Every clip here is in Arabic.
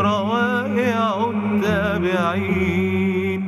روائع التابعين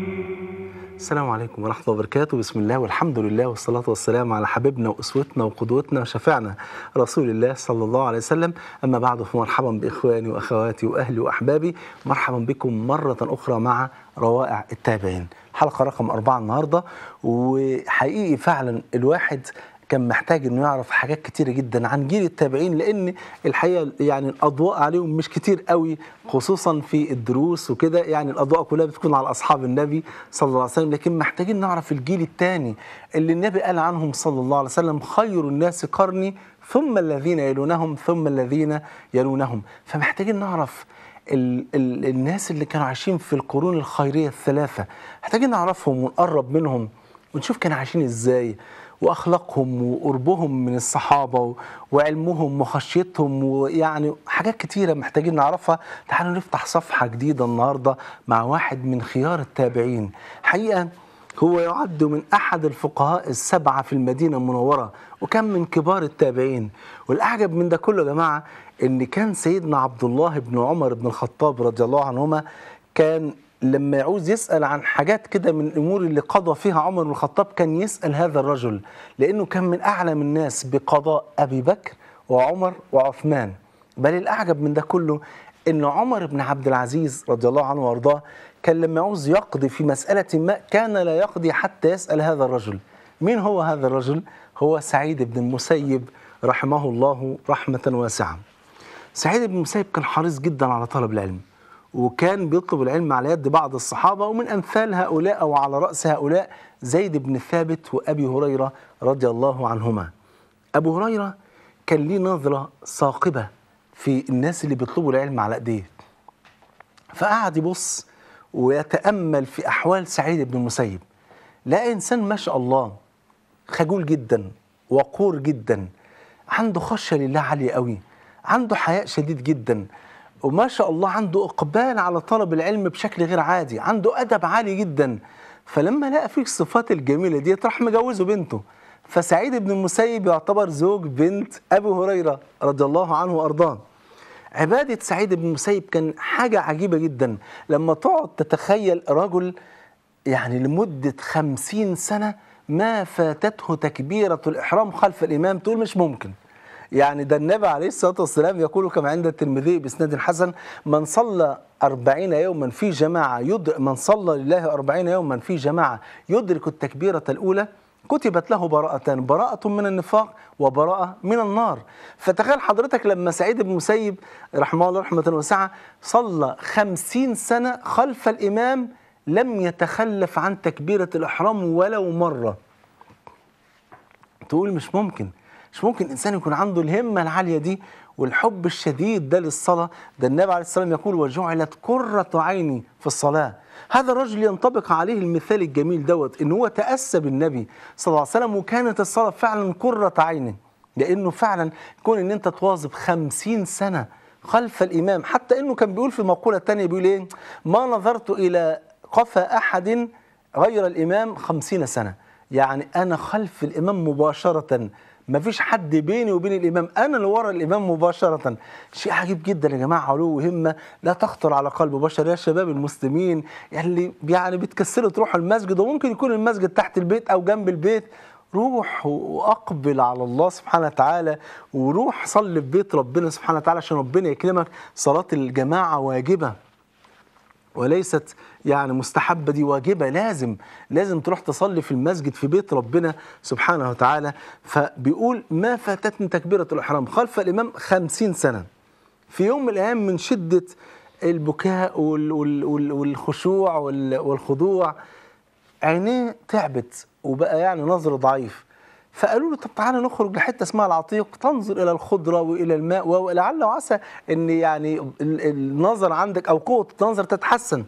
السلام عليكم ورحمة الله وبركاته بسم الله والحمد لله والصلاة والسلام على حبيبنا وأسوتنا وقدوتنا وشفعنا رسول الله صلى الله عليه وسلم أما بعد فمرحبا بإخواني وأخواتي وأهلي وأحبابي مرحبا بكم مرة أخرى مع روائع التابعين حلقة رقم أربعة النهاردة وحقيقي فعلا الواحد كان محتاج انه يعرف حاجات كتير جدا عن جيل التابعين لان الحقيقه يعني الاضواء عليهم مش كتير قوي خصوصا في الدروس وكده يعني الاضواء كلها بتكون على اصحاب النبي صلى الله عليه وسلم لكن محتاجين نعرف الجيل الثاني اللي النبي قال عنهم صلى الله عليه وسلم خير الناس قرني ثم الذين يلونهم ثم الذين يلونهم فمحتاجين نعرف الـ الـ الناس اللي كانوا عايشين في القرون الخيريه الثلاثه محتاجين نعرفهم ونقرب منهم ونشوف كانوا عايشين ازاي واخلاقهم وقربهم من الصحابه وعلمهم وخشيتهم ويعني حاجات كتيره محتاجين نعرفها تعالوا نفتح صفحه جديده النهارده مع واحد من خيار التابعين حقيقه هو يعد من أحد الفقهاء السبعة في المدينة المنورة وكان من كبار التابعين والأعجب من ده كله يا جماعة إن كان سيدنا عبد الله بن عمر بن الخطاب رضي الله عنهما كان لما يعوز يسأل عن حاجات كده من الأمور اللي قضى فيها عمر بن الخطاب كان يسأل هذا الرجل لأنه كان من أعلم الناس بقضاء أبي بكر وعمر وعثمان بل الأعجب من ده كله أن عمر بن عبد العزيز رضي الله عنه وأرضاه كان لما يعوز يقضي في مسألة ما كان لا يقضي حتى يسأل هذا الرجل مين هو هذا الرجل؟ هو سعيد بن المسيب رحمه الله رحمة واسعة سعيد بن المسيب كان حريص جدا على طلب العلم وكان بيطلب العلم على يد بعض الصحابة ومن أمثال هؤلاء أو على رأس هؤلاء زيد بن ثابت وأبي هريرة رضي الله عنهما أبو هريرة كان ليه نظرة ثاقبة في الناس اللي بيطلبوا العلم على ايديه فقعد يبص ويتأمل في أحوال سعيد بن المسيب لا إنسان ما شاء الله خجول جدا وقور جدا عنده خشية لله عالية قوي عنده حياء شديد جدا وما شاء الله عنده اقبال على طلب العلم بشكل غير عادي عنده ادب عالي جدا فلما لقى فيه الصفات الجميله دي راح مجوزه بنته فسعيد بن المسيب يعتبر زوج بنت ابي هريره رضي الله عنه وارضاه عباده سعيد بن المسيب كان حاجه عجيبه جدا لما تقعد تتخيل رجل يعني لمده خمسين سنه ما فاتته تكبيره الاحرام خلف الامام تقول مش ممكن يعني ده النبي عليه الصلاة والسلام يقول كما عند الترمذي بإسناد حسن من صلى أربعين يوما في جماعة يدر من صلى لله أربعين يوما في جماعة يدرك التكبيرة الأولى كتبت له براءتان براءة من النفاق وبراءة من النار فتخيل حضرتك لما سعيد بن مسيب رحمه الله رحمة واسعة صلى خمسين سنة خلف الإمام لم يتخلف عن تكبيرة الإحرام ولو مرة تقول مش ممكن مش ممكن إنسان يكون عنده الهمة العالية دي والحب الشديد ده للصلاة ده النبي عليه والسلام يقول وجعلت قرة عيني في الصلاة هذا الرجل ينطبق عليه المثال الجميل دوت إن هو تأسى بالنبي صلى الله عليه وسلم وكانت الصلاة فعلا قرة عينه لأنه فعلا كون إن أنت تواظب خمسين سنة خلف الإمام حتى إنه كان بيقول في مقولة تانية بيقول إيه ما نظرت إلى قفا أحد غير الإمام خمسين سنة يعني أنا خلف الإمام مباشرة ما فيش حد بيني وبين الامام انا اللي ورا الامام مباشره شيء عجيب جدا يا جماعه علو وهمه لا تخطر على قلب بشر يا شباب المسلمين اللي يعني بتكسروا تروحوا المسجد وممكن يكون المسجد تحت البيت او جنب البيت روح واقبل على الله سبحانه وتعالى وروح صلي في بيت ربنا سبحانه وتعالى عشان ربنا يكرمك صلاه الجماعه واجبه وليست يعني مستحبة دي واجبة لازم لازم تروح تصلي في المسجد في بيت ربنا سبحانه وتعالى فبيقول ما فاتتني تكبيرة الإحرام خلف الإمام خمسين سنة في يوم من الأيام من شدة البكاء والخشوع والخضوع عينيه تعبت وبقى يعني نظر ضعيف فقالوا له طب تعالى نخرج لحته اسمها العتيق تنظر الى الخضره والى الماء ولعل وعسى ان يعني النظر عندك او قوه النظر تتحسن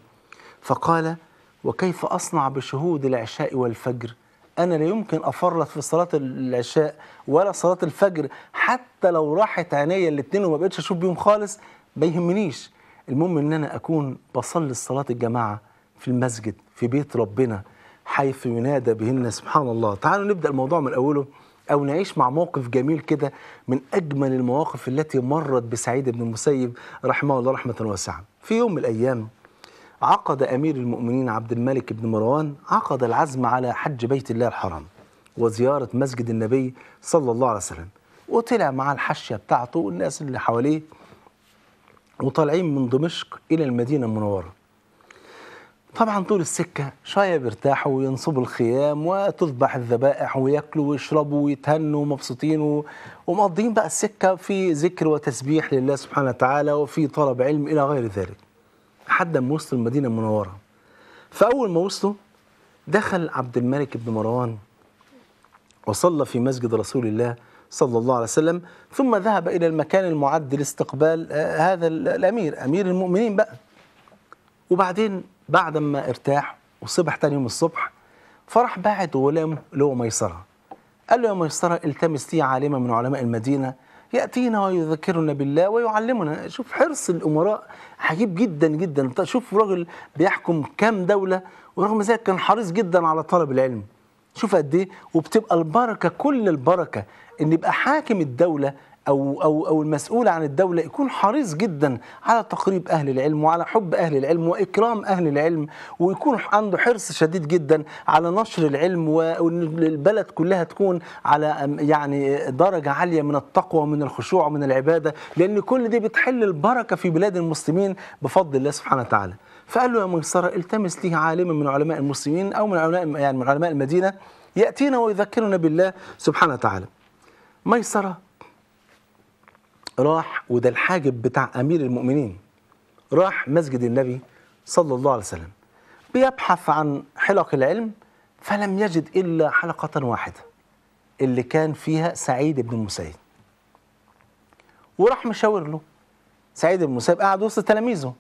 فقال وكيف أصنع بشهود العشاء والفجر أنا لا يمكن أفرط في صلاة العشاء ولا صلاة الفجر حتى لو راحت عينيا الاتنين وما بقتش أشوف بيهم خالص ما يهمنيش المهم إن أنا أكون بصلي صلاة الجماعة في المسجد في بيت ربنا حيث ينادى بهن سبحان الله تعالوا نبدأ الموضوع من أوله أو نعيش مع موقف جميل كده من أجمل المواقف التي مرت بسعيد بن المسيب رحمه الله رحمة واسعة في يوم من الأيام عقد أمير المؤمنين عبد الملك بن مروان عقد العزم على حج بيت الله الحرام وزيارة مسجد النبي صلى الله عليه وسلم وطلع مع الحشية بتاعته والناس اللي حواليه وطالعين من دمشق إلى المدينة المنورة طبعا طول السكة شوية بيرتاحوا وينصبوا الخيام وتذبح الذبائح وياكلوا ويشربوا ويتهنوا ومبسوطين ومقضين بقى السكة في ذكر وتسبيح لله سبحانه وتعالى وفي طلب علم إلى غير ذلك لحد ما وصلوا المدينه المنوره فاول ما وصلوا دخل عبد الملك بن مروان وصلى في مسجد رسول الله صلى الله عليه وسلم ثم ذهب الى المكان المعد لاستقبال آه، هذا الامير امير المؤمنين بقى وبعدين بعد ما ارتاح وصبح تاني يوم الصبح فراح باعت غلامه اللي هو ميسره قال له يا ميسره التمس لي عالمه من علماء المدينه يأتينا ويذكرنا بالله ويعلمنا شوف حرص الأمراء عجيب جدا جدا طيب شوف راجل بيحكم كام دولة ورغم ذلك كان حريص جدا على طلب العلم شوف قد ايه وبتبقى البركه كل البركه ان يبقى حاكم الدوله او او او المسؤول عن الدوله يكون حريص جدا على تقريب اهل العلم وعلى حب اهل العلم واكرام اهل العلم ويكون عنده حرص شديد جدا على نشر العلم وان البلد كلها تكون على يعني درجه عاليه من التقوى ومن الخشوع ومن العباده لان كل دي بتحل البركه في بلاد المسلمين بفضل الله سبحانه وتعالى. فقال له يا ميسره التمس لي عالما من علماء المسلمين او من علماء يعني من علماء المدينه ياتينا ويذكرنا بالله سبحانه وتعالى. ميسره راح وده الحاجب بتاع امير المؤمنين راح مسجد النبي صلى الله عليه وسلم بيبحث عن حلق العلم فلم يجد الا حلقه واحده اللي كان فيها سعيد بن المسيب وراح مشاور له سعيد بن المسيب قاعد وسط تلاميذه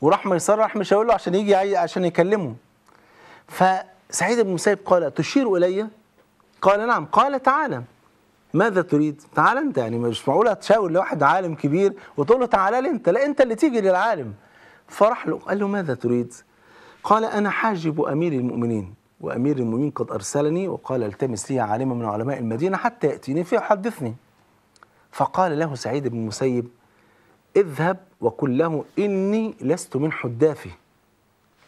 وراح ميسار راح مشاور له عشان يجي عشان يكلمه فسعيد بن المسيب قال تشير الي قال نعم قال تعالى ماذا تريد تعال انت يعني مش معقول هتشاور لواحد عالم كبير وتقول له تعالى لي انت لا انت اللي تيجي للعالم فرح له قال له ماذا تريد قال انا حاجب امير المؤمنين وامير المؤمنين قد ارسلني وقال التمس لي عالما من علماء المدينه حتى ياتيني فيحدثني فقال له سعيد بن المسيب اذهب وقل له اني لست من حدافه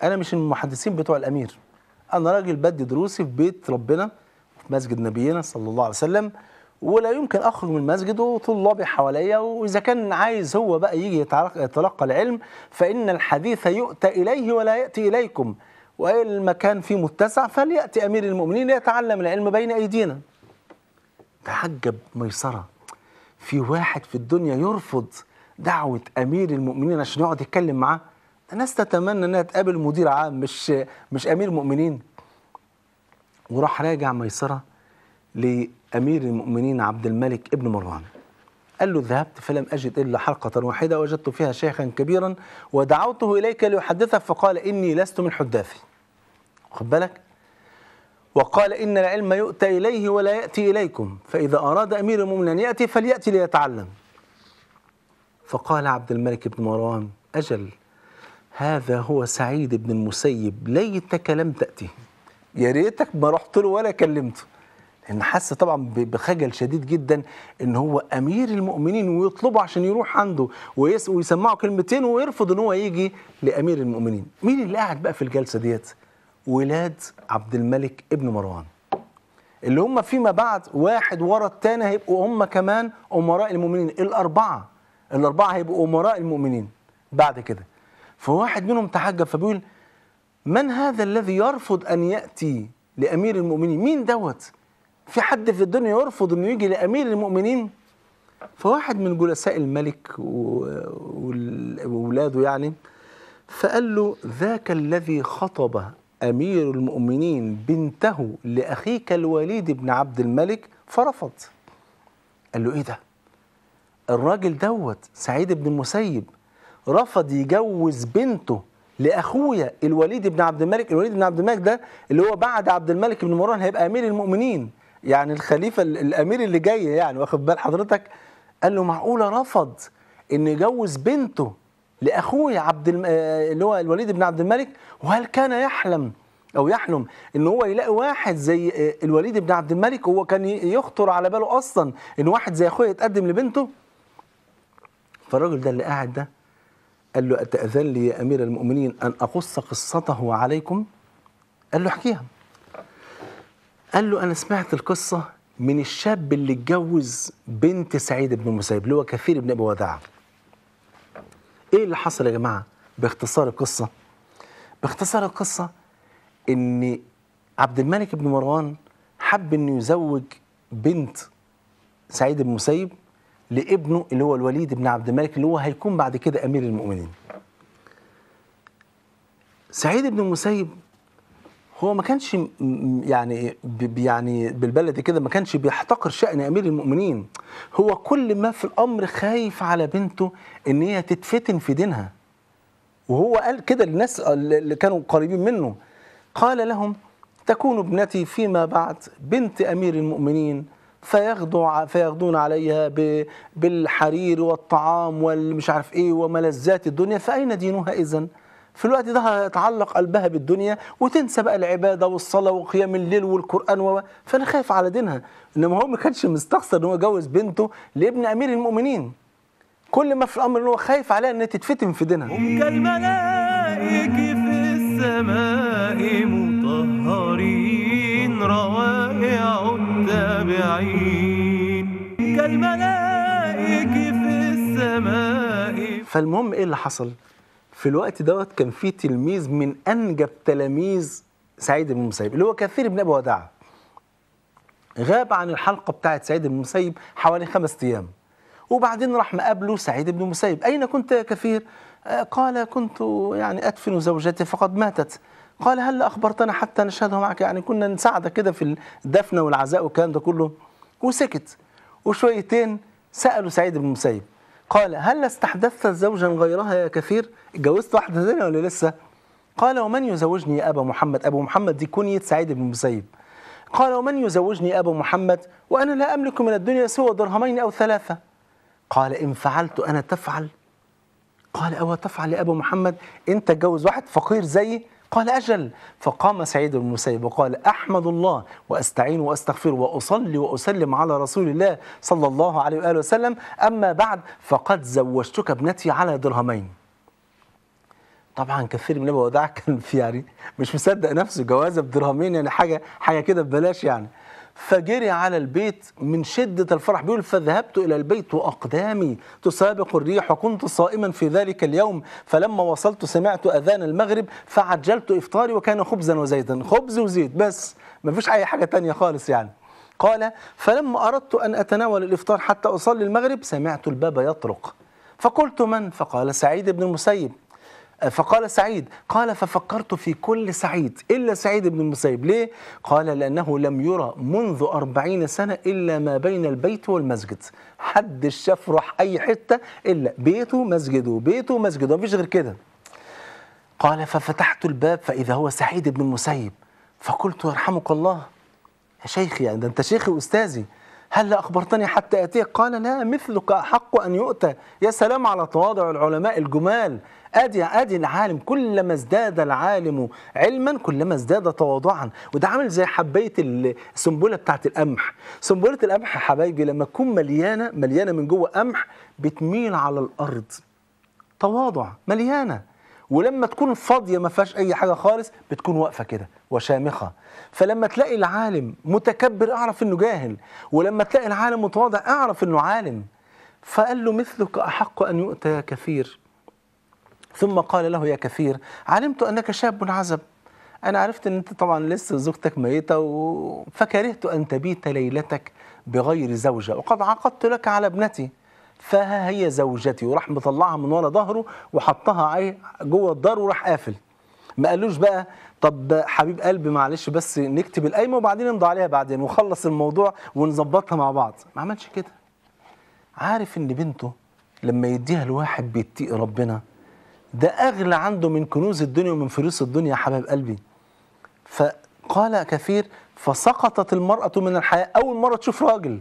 انا مش من المحدثين بتوع الامير انا راجل بدي دروسي في بيت ربنا في مسجد نبينا صلى الله عليه وسلم ولا يمكن اخرج من المسجد وطلابي حواليا واذا كان عايز هو بقى يجي يتلقى العلم فان الحديث يؤتى اليه ولا ياتي اليكم المكان فيه متسع فلياتي امير المؤمنين ليتعلم العلم بين ايدينا تعجب ميسره في واحد في الدنيا يرفض دعوه امير المؤمنين عشان يقعد يتكلم معاه الناس تتمنى انها تقابل مدير عام مش مش امير مؤمنين وراح راجع ميسره لأمير المؤمنين عبد الملك ابن مروان قال له ذهبت فلم أجد إلا حلقة واحدة وجدت فيها شيخا كبيرا ودعوته إليك ليحدثك فقال إني لست من حداثي خد بالك وقال إن العلم يؤتى إليه ولا يأتي إليكم فإذا أراد أمير المؤمنين أن يأتي فليأتي ليتعلم فقال عبد الملك بن مروان أجل هذا هو سعيد بن المسيب ليتك لم تأتي يا ريتك ما رحت له ولا كلمته ان حس طبعا بخجل شديد جدا ان هو امير المؤمنين ويطلبه عشان يروح عنده ويسمعه كلمتين ويرفض ان هو يجي لامير المؤمنين مين اللي قاعد بقى في الجلسه ديت ولاد عبد الملك ابن مروان اللي هم فيما بعد واحد ورا الثاني هيبقوا هم كمان امراء المؤمنين الاربعه الاربعه هيبقوا امراء المؤمنين بعد كده فواحد منهم تحجب فبيقول من هذا الذي يرفض ان ياتي لامير المؤمنين مين دوت في حد في الدنيا يرفض انه يجي لامير المؤمنين فواحد من جلساء الملك واولاده يعني فقال له ذاك الذي خطب امير المؤمنين بنته لاخيك الوليد بن عبد الملك فرفض قال له ايه ده الراجل دوت سعيد بن المسيب رفض يجوز بنته لاخويا الوليد بن عبد الملك الوليد بن عبد الملك ده اللي هو بعد عبد الملك بن مروان هيبقى امير المؤمنين يعني الخليفه الامير اللي جاي يعني واخد بال حضرتك قال له معقوله رفض ان يجوز بنته لاخوه عبد الم... آه، اللي هو الوليد بن عبد الملك وهل كان يحلم او يحلم ان هو يلاقي واحد زي آه، الوليد بن عبد الملك هو كان يخطر على باله اصلا ان واحد زي اخوه يتقدم لبنته فالراجل ده اللي قاعد ده قال له اتاذن لي يا امير المؤمنين ان اقص قصته عليكم قال له احكيها قال له أنا سمعت القصة من الشاب اللي اتجوز بنت سعيد بن المسيب اللي هو كثير بن أبي وداع إيه اللي حصل يا جماعة باختصار القصة باختصار القصة إن عبد الملك بن مروان حب إنه يزوج بنت سعيد بن المسيب لابنه اللي هو الوليد بن عبد الملك اللي هو هيكون بعد كده أمير المؤمنين سعيد بن المسيب هو ما كانش يعني يعني بالبلدي كده ما كانش بيحتقر شأن امير المؤمنين هو كل ما في الامر خايف على بنته ان هي تتفتن في دينها وهو قال كده للناس اللي كانوا قريبين منه قال لهم تكون ابنتي فيما بعد بنت امير المؤمنين فيغدو فيغدون عليها بالحرير والطعام والمش عارف ايه وملذات الدنيا فاين دينها اذا؟ في الوقت ده هيتعلق قلبها بالدنيا وتنسى بقى العباده والصلاه وقيام الليل والقران و فانا خايف على دينها انما هو ما كانش مستخسر ان هو يجوز بنته لابن امير المؤمنين كل ما في الامر ان هو خايف عليها انها تتفتن في دينها هم كالملائك في السماء مطهرين روائع التابعين كالملائك في السماء فالمهم ايه اللي حصل؟ في الوقت دوت كان في تلميذ من انجب تلاميذ سعيد بن المسيب اللي هو كثير بن ابي وداع غاب عن الحلقه بتاعه سعيد بن المسيب حوالي خمس ايام وبعدين راح مقابله سعيد بن المسيب اين كنت يا كثير آه، قال كنت يعني ادفن زوجتي فقد ماتت قال هل اخبرتنا حتى نشهدها معك يعني كنا نساعدك كده في الدفنه والعزاء والكلام ده كله وسكت وشويتين سالوا سعيد بن المسيب قال هل استحدثت زوجا غيرها يا كثير اتجوزت واحدة ثانية ولا لسه قال ومن يزوجني يا أبا محمد أبو محمد دي كنية سعيد بن المسيب قال ومن يزوجني يا أبا محمد وأنا لا أملك من الدنيا سوى درهمين أو ثلاثة قال إن فعلت أنا تفعل قال أو تفعل يا أبا محمد أنت تجوز واحد فقير زيي قال أجل فقام سعيد بن المسيب وقال أحمد الله وأستعين وأستغفر وأصلي وأسلم على رسول الله صلى الله عليه وآله وسلم أما بعد فقد زوجتك ابنتي على درهمين طبعا كثير من الوداع كان في يعني مش مصدق نفسه جوازه بدرهمين يعني حاجه حاجه كده ببلاش يعني فجري على البيت من شدة الفرح بيقول فذهبت إلى البيت وأقدامي تسابق الريح وكنت صائما في ذلك اليوم فلما وصلت سمعت أذان المغرب فعجلت إفطاري وكان خبزا وزيتا خبز وزيت بس ما فيش أي حاجة تانية خالص يعني قال فلما أردت أن أتناول الإفطار حتى أصلي المغرب سمعت الباب يطرق فقلت من فقال سعيد بن المسيب فقال سعيد قال ففكرت في كل سعيد إلا سعيد بن المسيب ليه؟ قال لأنه لم يرى منذ أربعين سنة إلا ما بين البيت والمسجد حد شاف راح أي حتة إلا بيته مسجده بيته مسجده فيش غير كده قال ففتحت الباب فإذا هو سعيد بن المسيب فقلت يرحمك الله يا شيخي يعني ده أنت شيخي وأستاذي هل أخبرتني حتى أتيك قال لا مثلك أحق أن يؤتى يا سلام على تواضع العلماء الجمال أدي أدي العالم كلما ازداد العالم علما كلما ازداد تواضعا وده عامل زي حباية السنبلة بتاعت القمح سنبلة القمح يا حبايبي لما تكون مليانة مليانة من جوه قمح بتميل على الأرض تواضع مليانة ولما تكون فاضية ما فيهاش أي حاجة خالص بتكون واقفة كده وشامخة فلما تلاقي العالم متكبر اعرف انه جاهل ولما تلاقي العالم متواضع اعرف انه عالم فقال له مثلك أحق أن يؤتى يا كثير ثم قال له يا كثير علمت أنك شاب عزب أنا عرفت أن أنت طبعا لسه زوجتك ميتة و... فكرهت أن تبيت ليلتك بغير زوجة وقد عقدت لك على ابنتي فها هي زوجتي وراح مطلعها من ورا ظهره وحطها جوه الدار وراح قافل ما قالوش بقى طب حبيب قلبي معلش بس نكتب القايمه وبعدين نمضي عليها بعدين وخلص الموضوع ونظبطها مع بعض ما عملش كده عارف ان بنته لما يديها لواحد بيتقي ربنا ده اغلى عنده من كنوز الدنيا ومن فلوس الدنيا يا حبيب قلبي فقال كثير فسقطت المرأة من الحياة أول مرة تشوف راجل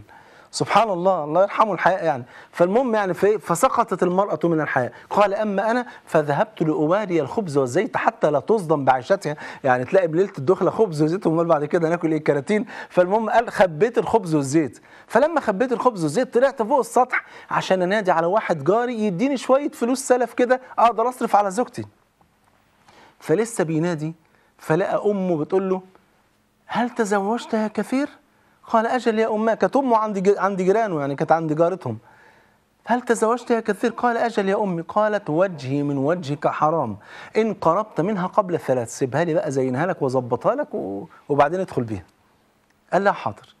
سبحان الله الله يرحمه الحياة يعني فالمهم يعني في إيه؟ فسقطت المرأة من الحياة قال أما أنا فذهبت لأواري الخبز والزيت حتى لا تصدم بعيشتها يعني تلاقي بليلة الدخلة خبز وزيت ومال بعد كده ناكل إيه كراتين فالمهم قال خبيت الخبز والزيت فلما خبيت الخبز والزيت طلعت فوق السطح عشان أنادي على واحد جاري يديني شوية فلوس سلف كده أقدر أصرف على زوجتي فلسه بينادي فلقى أمه بتقول له هل تزوجت يا كثير؟ قال أجل يا امه كانت أمه عند عند جيرانه يعني كانت عند جارتهم هل تزوجت يا كثير قال أجل يا أمي قالت وجهي من وجهك حرام إن قربت منها قبل الثلاث سيبها لي بقى زينها لك واظبطها لك وبعدين ادخل بيها قال لها حاضر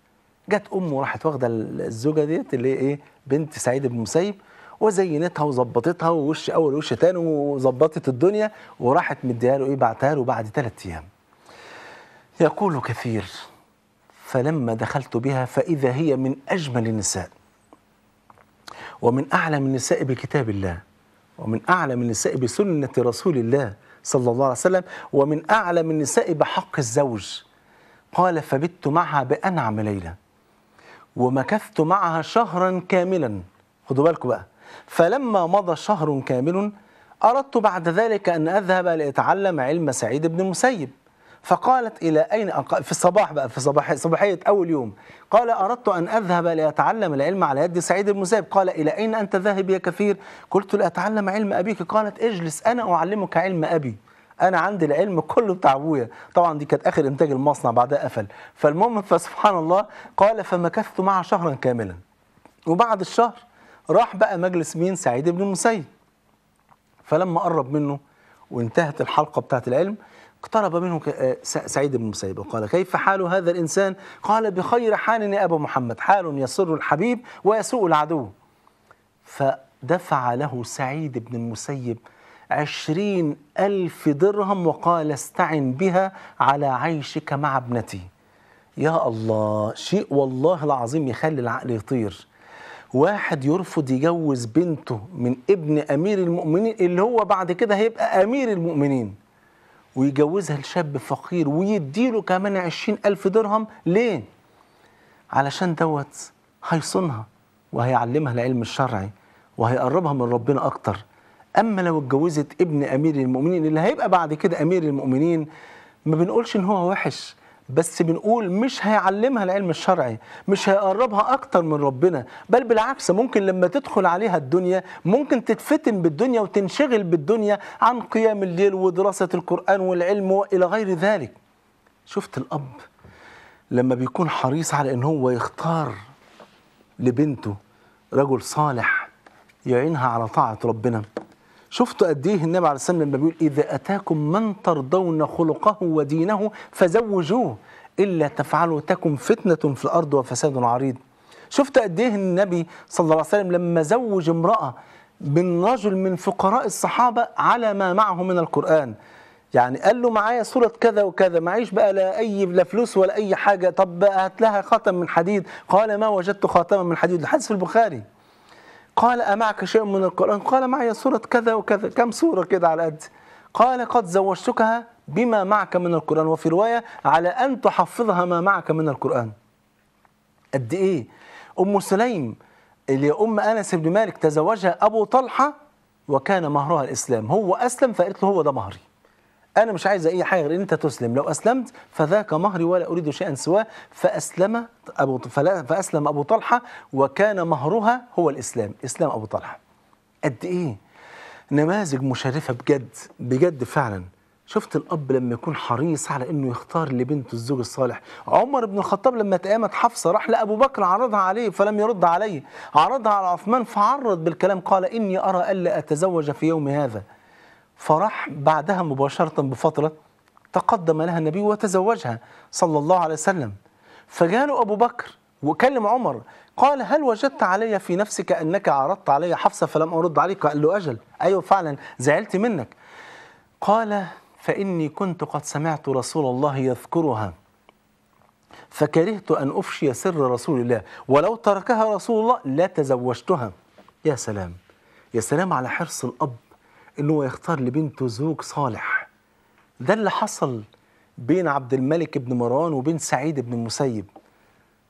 جت أمه راحت واخدة الزوجة ديت اللي هي إيه بنت سعيد بن مسيب وزينتها وظبطتها ووش أول ووش تاني وظبطت الدنيا وراحت مديها له إيه بعتها له بعد ثلاث أيام يقول كثير فلما دخلت بها فإذا هي من أجمل النساء ومن أعلم النساء بكتاب الله ومن أعلم النساء بسنة رسول الله صلى الله عليه وسلم ومن أعلم النساء بحق الزوج قال فبت معها بأنعم ليلة ومكثت معها شهرا كاملا خدوا بالكم بقى فلما مضى شهر كامل أردت بعد ذلك أن أذهب لأتعلم علم سعيد بن المسيب فقالت إلى أين في الصباح بقى في صباح... صباحية أول يوم قال أردت أن أذهب لأتعلم العلم على يد سعيد المسيب قال إلى أين أنت ذاهب يا كثير قلت لأتعلم علم أبيك قالت اجلس أنا أعلمك علم أبي انا عندي العلم كله بتاع ابويا طبعا دي كانت اخر انتاج المصنع بعدها قفل فالمهم فسبحان الله قال فمكثت معه شهرا كاملا وبعد الشهر راح بقى مجلس مين سعيد بن المسيب فلما قرب منه وانتهت الحلقه بتاعه العلم اقترب منه آه، سعيد بن المسيب وقال كيف حال هذا الإنسان قال بخير حال يا أبا محمد حال يسر الحبيب ويسوء العدو فدفع له سعيد بن المسيب عشرين ألف درهم وقال استعن بها على عيشك مع ابنتي يا الله شيء والله العظيم يخلي العقل يطير واحد يرفض يجوز بنته من ابن أمير المؤمنين اللي هو بعد كده هيبقى أمير المؤمنين ويجوزها لشاب فقير ويديله كمان عشرين ألف درهم ليه؟ علشان دوت هيصونها وهيعلمها العلم الشرعي وهيقربها من ربنا أكتر أما لو اتجوزت ابن أمير المؤمنين اللي هيبقى بعد كده أمير المؤمنين ما بنقولش إن هو وحش بس بنقول مش هيعلمها العلم الشرعي مش هيقربها اكتر من ربنا بل بالعكس ممكن لما تدخل عليها الدنيا ممكن تتفتن بالدنيا وتنشغل بالدنيا عن قيام الليل ودراسة القرآن والعلم والى غير ذلك شفت الاب لما بيكون حريص على ان هو يختار لبنته رجل صالح يعينها على طاعة ربنا شفتوا قد ايه النبي عليه الصلاة لما بيقول اذا اتاكم من ترضون خلقه ودينه فزوجوه الا تفعلوا تكن فتنه في الارض وفساد عريض شفت قد ايه النبي صلى الله عليه وسلم لما زوج امراه من رجل من فقراء الصحابه على ما معه من القران يعني قال له معايا صورة كذا وكذا معيش بقى لا أي لا فلوس ولا أي حاجة طب هات لها خاتم من حديد قال ما وجدت خاتما من حديد الحديث في البخاري قال أمعك شيء من القرآن قال معي سورة كذا وكذا كم سورة كده على قد قال قد زوجتكها بما معك من القرآن وفي رواية على أن تحفظها ما معك من القرآن قد إيه أم سليم اللي أم أنس بن مالك تزوجها أبو طلحة وكان مهرها الإسلام هو أسلم فقالت له هو ده مهري أنا مش عايز أي حاجة غير أن أنت تسلم لو أسلمت فذاك مهري ولا أريد شيئا سواه فأسلم أبو فأسلم أبو طلحة وكان مهرها هو الإسلام إسلام أبو طلحة قد إيه نماذج مشرفة بجد بجد فعلا شفت الأب لما يكون حريص على إنه يختار لبنته الزوج الصالح عمر بن الخطاب لما تقامت حفصة راح لأبو بكر عرضها عليه فلم يرد عليه عرضها على عثمان فعرض بالكلام قال إني أرى ألا أتزوج في يوم هذا فراح بعدها مباشرة بفترة تقدم لها النبي وتزوجها صلى الله عليه وسلم فجاله أبو بكر وكلم عمر قال هل وجدت علي في نفسك أنك عرضت علي حفصة فلم أرد عليك قال له أجل أيوة فعلا زعلت منك قال فإني كنت قد سمعت رسول الله يذكرها فكرهت أن أفشي سر رسول الله ولو تركها رسول الله لتزوجتها يا سلام يا سلام على حرص الأب ان هو يختار لبنته زوج صالح ده اللي حصل بين عبد الملك بن مروان وبين سعيد بن المسيب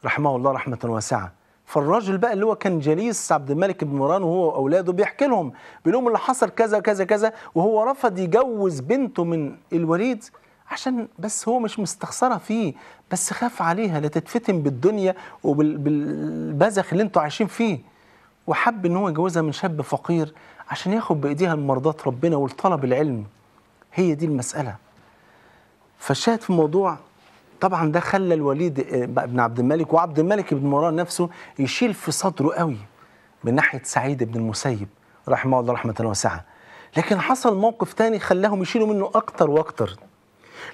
رحمه الله رحمه واسعه فالراجل بقى اللي هو كان جليس عبد الملك بن مروان وهو واولاده بيحكي لهم بيقول لهم اللي حصل كذا كذا كذا وهو رفض يجوز بنته من الوليد عشان بس هو مش مستخسرة فيه بس خاف عليها لا تتفتن بالدنيا وبالبذخ اللي انتوا عايشين فيه وحب ان هو يجوزها من شاب فقير عشان ياخد بايديها المرضات ربنا والطلب العلم هي دي المساله فالشاهد في الموضوع طبعا ده خلى الوليد آه، بن عبد الملك وعبد الملك بن مروان نفسه يشيل في صدره قوي من ناحيه سعيد بن المسيب رحمه الله رحمه واسعه لكن حصل موقف تاني خلاهم يشيلوا منه اكتر واكتر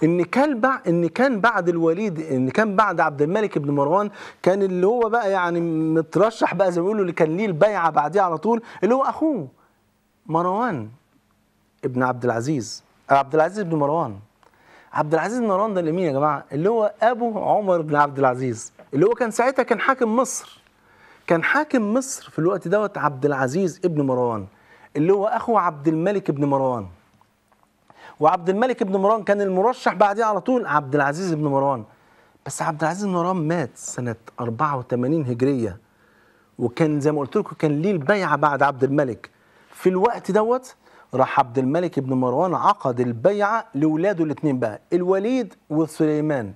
ان كان ان كان بعد الوليد ان كان بعد عبد الملك بن مروان كان اللي هو بقى يعني مترشح بقى زي ما بيقولوا اللي كان ليه البيعه بعديه على طول اللي هو اخوه مروان ابن عبد العزيز آه، عبد العزيز بن مروان عبد العزيز بن مروان ده اللي مين يا جماعه اللي هو ابو عمر بن عبد العزيز اللي هو كان ساعتها كان حاكم مصر كان حاكم مصر في الوقت دوت عبد العزيز ابن مروان اللي هو اخو عبد الملك ابن مروان وعبد الملك ابن مروان كان المرشح بعديه على طول عبد العزيز ابن مروان بس عبد العزيز بن مروان مات سنه 84 هجريه وكان زي ما قلت لكم كان ليه البيعه بعد عبد الملك في الوقت دوت راح عبد الملك بن مروان عقد البيعه لاولاده الاثنين بقى الوليد وسليمان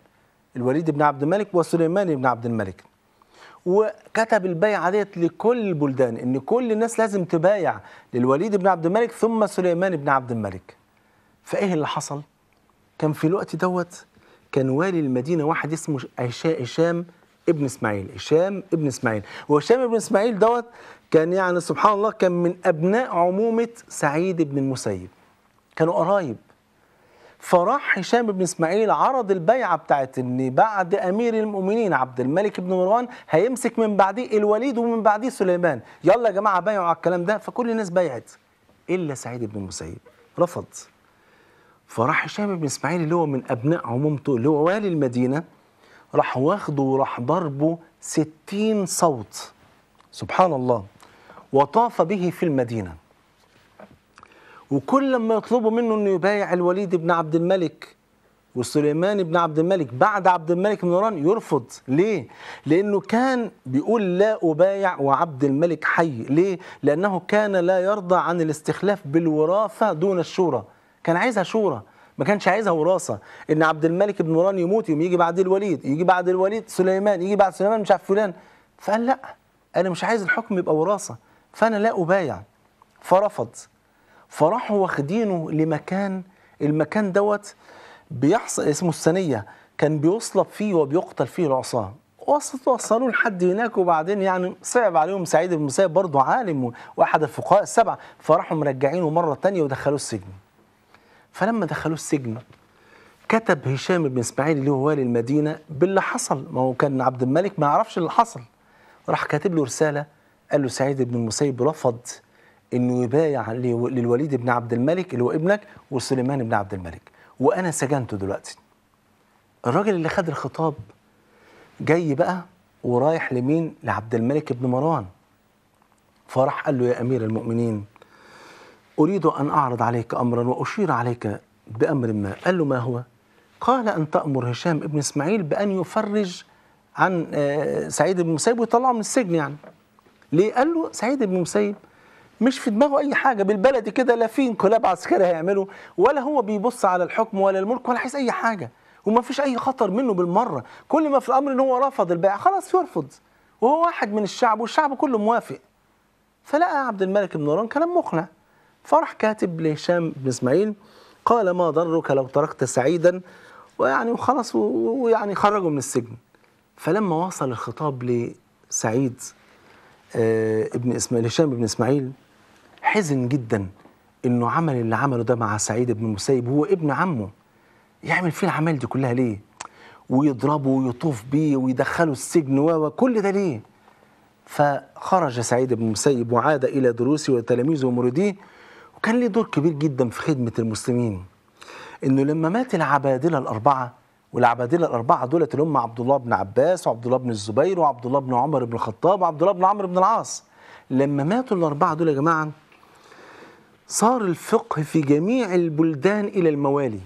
الوليد بن عبد الملك وسليمان بن عبد الملك وكتب البيعه ديت لكل البلدان ان كل الناس لازم تبايع للوليد بن عبد الملك ثم سليمان بن عبد الملك فايه اللي حصل كان في الوقت دوت كان والي المدينه واحد اسمه هشام ابن اسماعيل هشام ابن اسماعيل وهشام ابن اسماعيل دوت كان يعني سبحان الله كان من ابناء عمومه سعيد بن المسيب كانوا قرايب فراح هشام بن اسماعيل عرض البيعه بتاعت ان بعد امير المؤمنين عبد الملك بن مروان هيمسك من بعديه الوليد ومن بعديه سليمان يلا يا جماعه بايعوا على الكلام ده فكل الناس بايعت الا سعيد بن المسيب رفض فراح هشام بن اسماعيل اللي هو من ابناء عمومته اللي هو والي المدينه راح واخده وراح ضربه ستين صوت سبحان الله وطاف به في المدينة وكل ما يطلبوا منه أنه يبايع الوليد بن عبد الملك وسليمان بن عبد الملك بعد عبد الملك بن نوران يرفض ليه؟ لأنه كان بيقول لا أبايع وعبد الملك حي ليه؟ لأنه كان لا يرضى عن الاستخلاف بالوراثة دون الشورى كان عايزها شورى ما كانش عايزها وراثه ان عبد الملك بن مروان يموت يوم يجي بعد الوليد يجي بعد الوليد سليمان يجي بعد سليمان مش عارف فلان فقال لا انا مش عايز الحكم يبقى وراثه فانا لا ابايع فرفض فراحوا واخدينه لمكان المكان دوت بيحصل اسمه السنيه كان بيصلب فيه وبيقتل فيه العصاه وصلوا لحد هناك وبعدين يعني صعب عليهم سعيد بن المسيب برضه عالم واحد الفقهاء السبعه فراحوا مرجعينه مره ثانيه ودخلوه السجن فلما دخلوه السجن كتب هشام بن اسماعيل اللي هو والي المدينه باللي حصل ما هو كان عبد الملك ما يعرفش اللي حصل راح كاتب له رساله قال له سعيد بن المسيب رفض انه يبايع للوليد بن عبد الملك اللي هو ابنك وسليمان بن عبد الملك وانا سجنته دلوقتي الراجل اللي خد الخطاب جاي بقى ورايح لمين لعبد الملك بن مروان فراح قال له يا امير المؤمنين أريد أن أعرض عليك أمرا وأشير عليك بأمر ما قال له ما هو قال أن تأمر هشام ابن إسماعيل بأن يفرج عن آه، سعيد بن مسيب ويطلعه من السجن يعني ليه قال له سعيد بن مسيب مش في دماغه اي حاجه بالبلدي كده لا في انقلاب عسكري هيعمله ولا هو بيبص على الحكم ولا الملك ولا عايز اي حاجه وما فيش اي خطر منه بالمره كل ما في الامر ان هو رفض البيع خلاص يرفض وهو واحد من الشعب والشعب كله موافق فلقى عبد الملك بن نوران كلام مقنع فراح كاتب لهشام بن اسماعيل قال ما ضرك لو تركت سعيدا ويعني وخلاص ويعني خرجوا من السجن فلما وصل الخطاب لسعيد آه، ابن اسماعيل هشام بن اسماعيل حزن جدا انه عمل اللي عمله ده مع سعيد بن المسيب هو ابن عمه يعمل فيه العمال دي كلها ليه ويضربه ويطوف بيه ويدخله السجن وكل ده ليه فخرج سعيد بن المسيب وعاد الى دروسه وتلاميذه ومريديه كان ليه دور كبير جدا في خدمة المسلمين انه لما مات العبادلة الأربعة والعبادلة الأربعة دولت اللي هم عبد الله بن عباس وعبد الله بن الزبير وعبد الله بن عمر بن الخطاب وعبد الله بن عمرو بن العاص لما ماتوا الأربعة دول يا جماعة صار الفقه في جميع البلدان إلى الموالي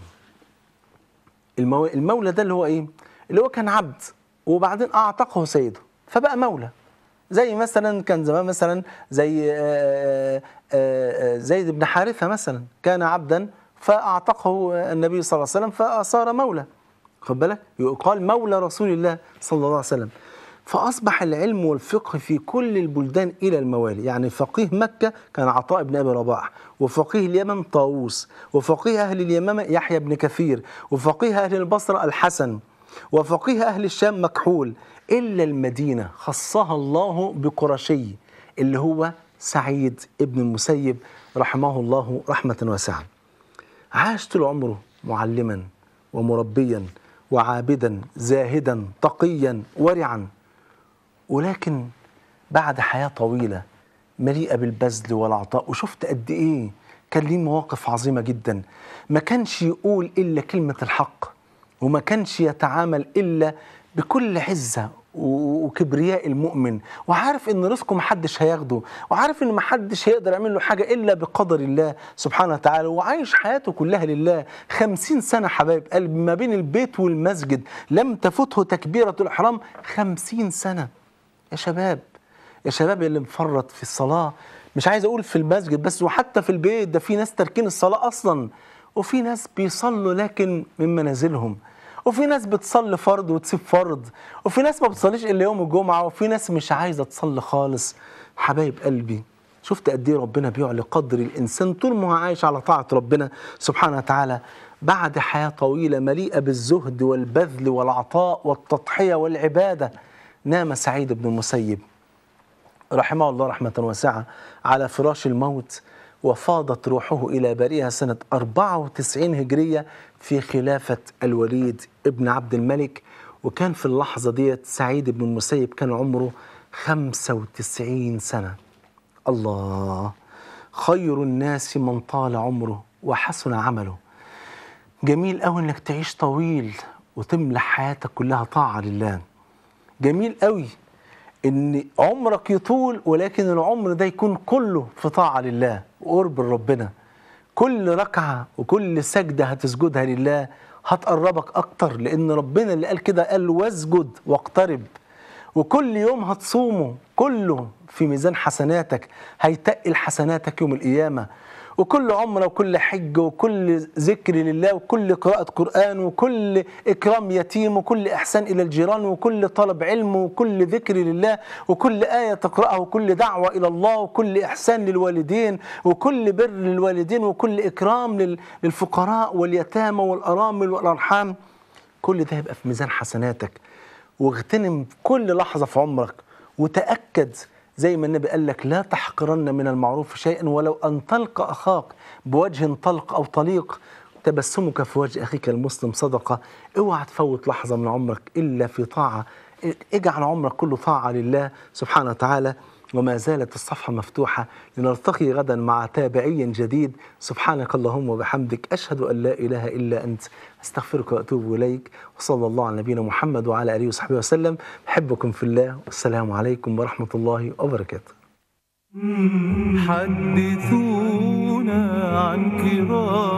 المولى ده اللي هو إيه؟ اللي هو كان عبد وبعدين أعتقه سيده فبقى مولى زي مثلا كان زمان مثلا زي آه، آه، آه، زيد بن حارثه مثلا كان عبدا فاعتقه النبي صلى الله عليه وسلم فصار مولى خد بالك يقال مولى رسول الله صلى الله عليه وسلم فأصبح العلم والفقه في كل البلدان إلى الموالي يعني فقيه مكة كان عطاء بن أبي رباح وفقيه اليمن طاووس وفقيه أهل اليمامة يحيى بن كثير وفقيه أهل البصرة الحسن وفقيه أهل الشام مكحول إلا المدينة خصها الله بقرشي اللي هو سعيد ابن المسيب رحمه الله رحمة واسعة عاش طول عمره معلما ومربيا وعابدا زاهدا تقيا ورعا ولكن بعد حياة طويلة مليئة بالبذل والعطاء وشفت قد إيه كان ليه مواقف عظيمة جدا ما كانش يقول إلا كلمة الحق وما كانش يتعامل إلا بكل عزة وكبرياء المؤمن وعارف ان رزقه محدش هياخده وعارف ان محدش هيقدر يعمل له حاجة الا بقدر الله سبحانه وتعالى وعايش حياته كلها لله خمسين سنة حبايب قلب ما بين البيت والمسجد لم تفته تكبيرة الإحرام خمسين سنة يا شباب يا شباب اللي مفرط في الصلاة مش عايز اقول في المسجد بس وحتى في البيت ده في ناس تاركين الصلاة اصلا وفي ناس بيصلوا لكن من منازلهم وفي ناس بتصلي فرض وتسيب فرض وفي ناس ما بتصليش الا يوم الجمعه وفي ناس مش عايزه تصلي خالص حبايب قلبي شفت قد ايه ربنا بيعلي قدر الانسان طول ما هو عايش على طاعه ربنا سبحانه وتعالى بعد حياه طويله مليئه بالزهد والبذل والعطاء والتضحيه والعباده نام سعيد بن المسيب رحمه الله رحمه واسعه على فراش الموت وفاضت روحه إلى بريها سنة 94 هجرية في خلافة الوليد ابن عبد الملك وكان في اللحظة ديت سعيد بن المسيب كان عمره 95 سنة الله خير الناس من طال عمره وحسن عمله جميل قوي انك تعيش طويل وتملى حياتك كلها طاعة لله جميل قوي ان عمرك يطول ولكن العمر ده يكون كله في طاعه لله وقرب لربنا كل ركعه وكل سجده هتسجدها لله هتقربك اكتر لان ربنا اللي قال كده قال واسجد واقترب وكل يوم هتصومه كله في ميزان حسناتك هيتقل حسناتك يوم القيامه وكل عمرة وكل حج وكل ذكر لله وكل قراءة قرآن وكل إكرام يتيم وكل إحسان إلى الجيران وكل طلب علم وكل ذكر لله وكل آية تقرأها وكل دعوة إلى الله وكل إحسان للوالدين وكل بر للوالدين وكل إكرام للفقراء واليتامى والأرامل والأرحام كل ده يبقى في ميزان حسناتك واغتنم كل لحظة في عمرك وتأكد زي ما النبي قال لك لا تحقرن من المعروف شيئا ولو أن تلقى أخاك بوجه طلق أو طليق تبسمك في وجه أخيك المسلم صدقة اوعى تفوت لحظة من عمرك إلا في طاعة اجعل عمرك كله طاعة لله سبحانه وتعالى وما زالت الصفحة مفتوحة لنلتقي غدا مع تابعي جديد سبحانك اللهم وبحمدك أشهد أن لا إله إلا أنت أستغفرك وأتوب إليك وصلى الله على نبينا محمد وعلى آله وصحبه وسلم أحبكم في الله والسلام عليكم ورحمة الله وبركاته حدثونا عن كرام